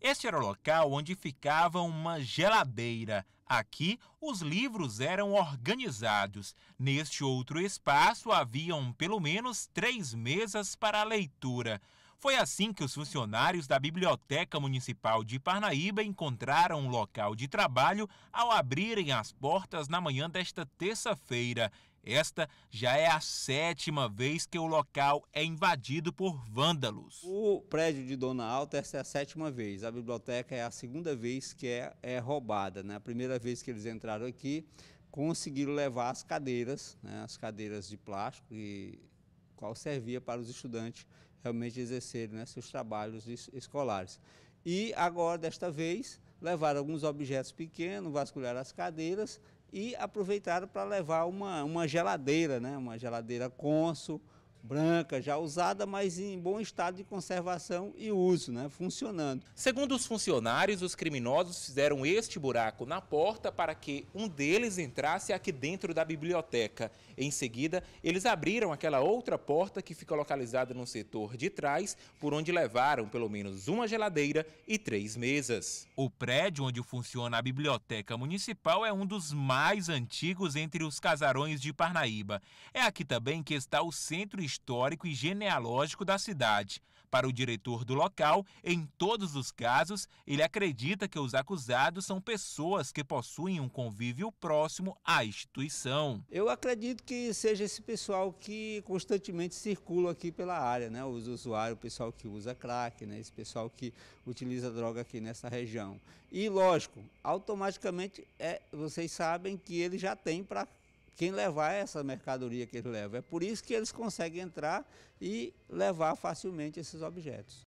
Este era o local onde ficava uma geladeira. Aqui, os livros eram organizados. Neste outro espaço, haviam pelo menos três mesas para a leitura. Foi assim que os funcionários da Biblioteca Municipal de Parnaíba encontraram um local de trabalho ao abrirem as portas na manhã desta terça-feira. Esta já é a sétima vez que o local é invadido por vândalos. O prédio de Dona Alta essa é a sétima vez. A biblioteca é a segunda vez que é, é roubada. Né? A primeira vez que eles entraram aqui, conseguiram levar as cadeiras, né? as cadeiras de plástico, e qual servia para os estudantes realmente exercerem né? seus trabalhos escolares. E agora, desta vez, levaram alguns objetos pequenos, vasculharam as cadeiras e aproveitaram para levar uma, uma geladeira, né? uma geladeira Consul, branca, já usada, mas em bom estado de conservação e uso, né, funcionando. Segundo os funcionários, os criminosos fizeram este buraco na porta para que um deles entrasse aqui dentro da biblioteca. Em seguida, eles abriram aquela outra porta que fica localizada no setor de trás, por onde levaram pelo menos uma geladeira e três mesas. O prédio onde funciona a biblioteca municipal é um dos mais antigos entre os casarões de Parnaíba. É aqui também que está o centro histórico e genealógico da cidade. Para o diretor do local, em todos os casos, ele acredita que os acusados são pessoas que possuem um convívio próximo à instituição. Eu acredito que seja esse pessoal que constantemente circula aqui pela área, né? Os usuários, o pessoal que usa crack, né? Esse pessoal que utiliza droga aqui nessa região. E lógico, automaticamente é, vocês sabem que ele já tem para quem levar essa mercadoria que eles levam. É por isso que eles conseguem entrar e levar facilmente esses objetos.